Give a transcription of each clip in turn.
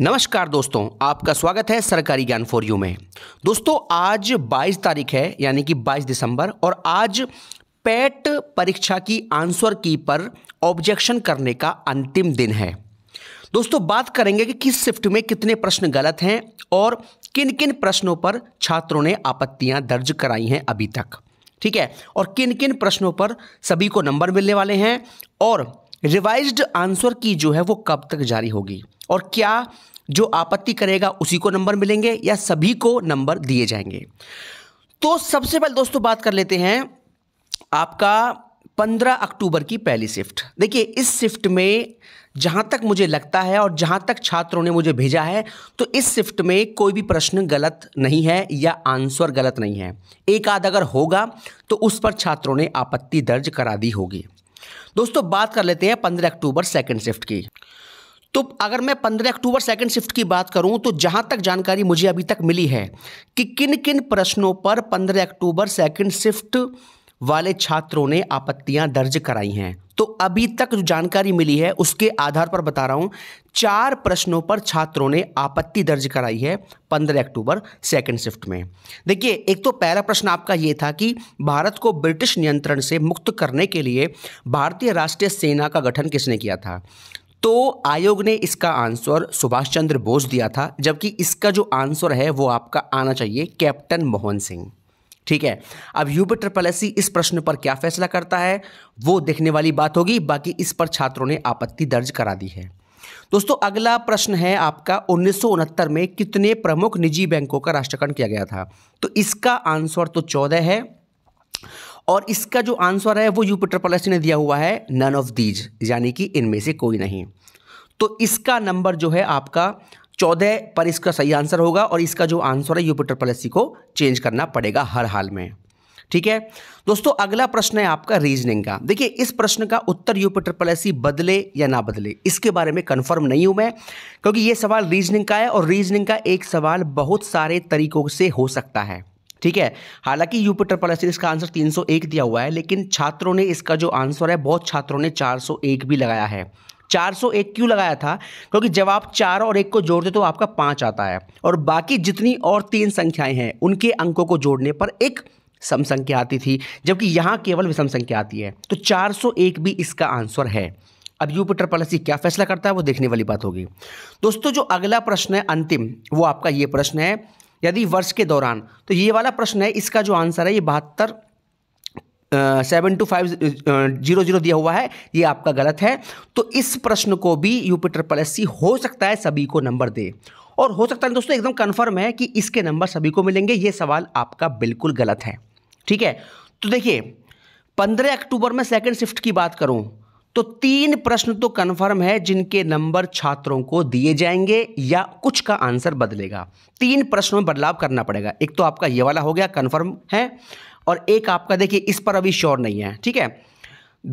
नमस्कार दोस्तों आपका स्वागत है सरकारी ज्ञान फॉर यू में दोस्तों आज 22 तारीख है यानी कि 22 दिसंबर और आज पैट परीक्षा की आंसर की पर ऑब्जेक्शन करने का अंतिम दिन है दोस्तों बात करेंगे कि किस शिफ्ट में कितने प्रश्न गलत हैं और किन किन प्रश्नों पर छात्रों ने आपत्तियां दर्ज कराई हैं अभी तक ठीक है और किन किन प्रश्नों पर सभी को नंबर मिलने वाले हैं और रिवाइज्ड आंसर की जो है वो कब तक जारी होगी और क्या जो आपत्ति करेगा उसी को नंबर मिलेंगे या सभी को नंबर दिए जाएंगे तो सबसे पहले दोस्तों बात कर लेते हैं आपका 15 अक्टूबर की पहली शिफ्ट देखिए इस शिफ्ट में जहाँ तक मुझे लगता है और जहाँ तक छात्रों ने मुझे भेजा है तो इस शिफ्ट में कोई भी प्रश्न गलत नहीं है या आंसर गलत नहीं है एक आध अगर होगा तो उस पर छात्रों ने आपत्ति दर्ज करा दी होगी दोस्तों बात कर लेते हैं पंद्रह अक्टूबर सेकेंड शिफ्ट की तो अगर मैं 15 अक्टूबर सेकंड शिफ्ट की बात करूं तो जहां तक जानकारी मुझे अभी तक मिली है कि किन किन प्रश्नों पर 15 अक्टूबर सेकंड शिफ्ट वाले छात्रों ने आपत्तियां दर्ज कराई हैं तो अभी तक जो जानकारी मिली है उसके आधार पर बता रहा हूं चार प्रश्नों पर छात्रों ने आपत्ति दर्ज कराई है 15 अक्टूबर सेकंड शिफ्ट में देखिए एक तो पहला प्रश्न आपका ये था कि भारत को ब्रिटिश नियंत्रण से मुक्त करने के लिए भारतीय राष्ट्रीय सेना का गठन किसने किया था तो आयोग ने इसका आंसर सुभाष चंद्र बोस दिया था जबकि इसका जो आंसर है वो आपका आना चाहिए कैप्टन मोहन सिंह ठीक है अब यूपी ट्रिपल एस इस प्रश्न पर क्या फैसला करता है वो देखने वाली बात होगी बाकी इस पर छात्रों ने आपत्ति दर्ज करा दी है दोस्तों अगला प्रश्न है आपका उन्नीस में कितने प्रमुख निजी बैंकों का राष्ट्रीयकरण किया गया था तो इसका आंसर तो चौदह है और इसका जो आंसर है वो यूपिटर पॉलिसी ने दिया हुआ है नन ऑफ दीज यानी कि इनमें से कोई नहीं तो इसका नंबर जो है आपका चौदह पर इसका सही आंसर होगा और इसका जो आंसर है यूपिटर पॉलिसी को चेंज करना पड़ेगा हर हाल में ठीक है दोस्तों अगला प्रश्न है आपका रीजनिंग का देखिए इस प्रश्न का उत्तर यूपिटर पॉलिसी बदले या ना बदले इसके बारे में कंफर्म नहीं हूं मैं क्योंकि ये सवाल रीजनिंग का है और रीजनिंग का एक सवाल बहुत सारे तरीकों से हो सकता है ठीक है हालांकि यूपिटर पॉलिसी इसका आंसर 301 दिया हुआ है लेकिन छात्रों ने इसका जो आंसर है बहुत छात्रों ने 401 भी लगाया है 401 क्यों लगाया था क्योंकि जब आप चार और एक को जोड़ते तो आपका पाँच आता है और बाकी जितनी और तीन संख्याएं हैं उनके अंकों को जोड़ने पर एक सम संख्या आती थी जबकि यहाँ केवल विषम संख्या आती है तो चार भी इसका आंसर है अब यूपिटर पॉलिसी क्या फैसला करता है वो देखने वाली बात होगी दोस्तों जो अगला प्रश्न है अंतिम वो आपका ये प्रश्न है यदि वर्ष के दौरान तो ये वाला प्रश्न है इसका जो आंसर है ये बहत्तर seven two five zero zero दिया हुआ है ये आपका गलत है तो इस प्रश्न को भी यूपी ट्रिपल एस हो सकता है सभी को नंबर दे और हो सकता है दोस्तों एकदम कन्फर्म है कि इसके नंबर सभी को मिलेंगे ये सवाल आपका बिल्कुल गलत है ठीक है तो देखिए पंद्रह अक्टूबर में सेकेंड शिफ्ट की बात करूं तो तीन प्रश्न तो कन्फर्म है जिनके नंबर छात्रों को दिए जाएंगे या कुछ का आंसर बदलेगा तीन प्रश्नों में बदलाव करना पड़ेगा एक तो आपका ये वाला हो गया कन्फर्म है और एक आपका देखिए इस पर अभी श्योर नहीं है ठीक है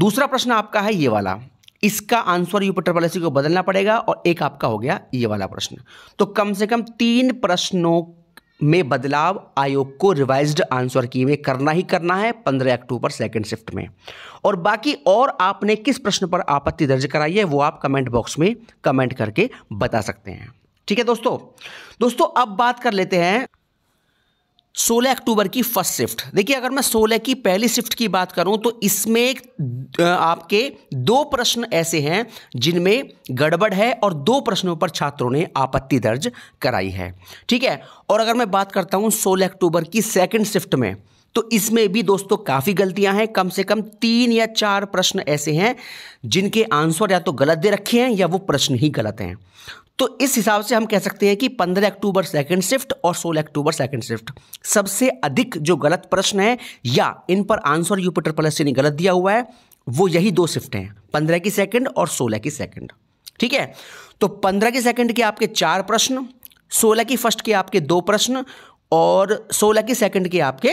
दूसरा प्रश्न आपका है ये वाला इसका आंसर यूपिटर पॉलिसी को बदलना पड़ेगा और एक आपका हो गया ये वाला प्रश्न तो कम से कम तीन प्रश्नों में बदलाव आयोग को रिवाइज्ड आंसर की में करना ही करना है 15 अक्टूबर सेकेंड शिफ्ट में और बाकी और आपने किस प्रश्न पर आपत्ति दर्ज कराई है वो आप कमेंट बॉक्स में कमेंट करके बता सकते हैं ठीक है दोस्तों दोस्तों अब बात कर लेते हैं सोलह अक्टूबर की फर्स्ट शिफ्ट देखिए अगर मैं सोलह की पहली शिफ्ट की बात करूं तो इसमें आपके दो प्रश्न ऐसे हैं जिनमें गड़बड़ है और दो प्रश्नों पर छात्रों ने आपत्ति दर्ज कराई है ठीक है और अगर मैं बात करता हूं सोलह अक्टूबर की सेकंड शिफ्ट में तो इसमें भी दोस्तों काफ़ी गलतियां हैं कम से कम तीन या चार प्रश्न ऐसे हैं जिनके आंसर या तो गलत दे रखे हैं या वो प्रश्न ही गलत हैं तो इस हिसाब से हम कह सकते हैं कि 15 अक्टूबर सेकंड शिफ्ट और 16 अक्टूबर सेकंड शिफ्ट सबसे अधिक जो गलत प्रश्न है या इन पर आंसर यूपिटर प्लस ने गलत दिया हुआ है वो यही दो शिफ्ट हैं पंद्रह की सेकंड और सोलह की सेकंड ठीक है तो पंद्रह की सेकंड के आपके चार प्रश्न सोलह की फर्स्ट के आपके दो प्रश्न और सोलह की सेकंड के आपके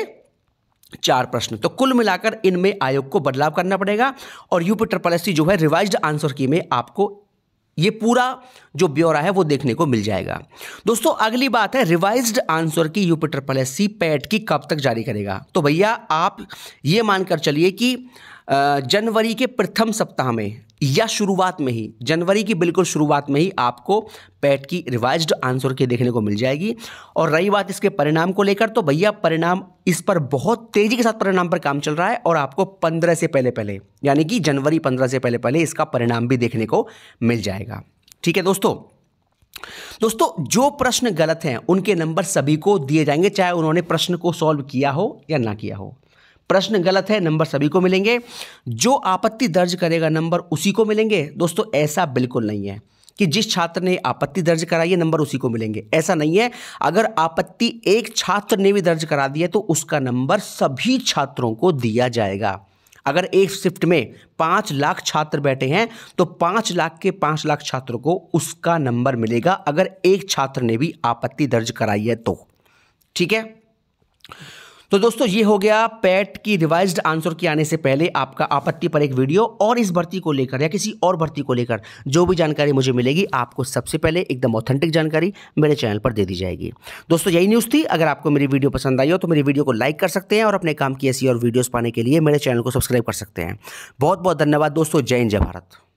चार प्रश्न तो कुल मिलाकर इनमें आयोग को बदलाव करना पड़ेगा और यूपिटर पॉलिसी जो है रिवाइज्ड आंसर की में आपको ये पूरा जो ब्यौरा है वो देखने को मिल जाएगा दोस्तों अगली बात है रिवाइज्ड आंसर की यूपिटर पॉलिसी पैट की कब तक जारी करेगा तो भैया आप ये मानकर चलिए कि जनवरी के प्रथम सप्ताह में या शुरुआत में ही जनवरी की बिल्कुल शुरुआत में ही आपको पैट की रिवाइज्ड आंसर के देखने को मिल जाएगी और रही बात इसके परिणाम को लेकर तो भैया परिणाम इस पर बहुत तेज़ी के साथ परिणाम पर काम चल रहा है और आपको पंद्रह से पहले पहले यानी कि जनवरी पंद्रह से पहले पहले इसका परिणाम भी देखने को मिल जाएगा ठीक है दोस्तों दोस्तों जो प्रश्न गलत हैं उनके नंबर सभी को दिए जाएंगे चाहे उन्होंने प्रश्न को सॉल्व किया हो या ना किया हो प्रश्न गलत है नंबर सभी को मिलेंगे जो आपत्ति दर्ज करेगा नंबर उसी को मिलेंगे दोस्तों ऐसा बिल्कुल नहीं है कि जिस छात्र ने आपत्ति दर्ज कराई है नंबर उसी को मिलेंगे ऐसा नहीं है अगर आपत्ति एक छात्र ने भी दर्ज करा दिया तो उसका नंबर सभी छात्रों को दिया जाएगा अगर एक शिफ्ट में पांच लाख छात्र बैठे हैं तो पांच लाख के पांच लाख छात्रों को उसका नंबर मिलेगा अगर एक छात्र ने भी आपत्ति दर्ज कराई है तो ठीक है तो दोस्तों ये हो गया पैट की रिवाइज्ड आंसर के आने से पहले आपका आपत्ति पर एक वीडियो और इस भर्ती को लेकर या किसी और भर्ती को लेकर जो भी जानकारी मुझे मिलेगी आपको सबसे पहले एकदम ऑथेंटिक जानकारी मेरे चैनल पर दे दी जाएगी दोस्तों यही न्यूज़ थी अगर आपको मेरी वीडियो पसंद आई हो तो मेरी वीडियो को लाइक कर सकते हैं और अपने काम की ऐसी और वीडियोज़ पाने के लिए मेरे चैनल को सब्सक्राइब कर सकते हैं बहुत बहुत धन्यवाद दोस्तों जय हिंद जय भारत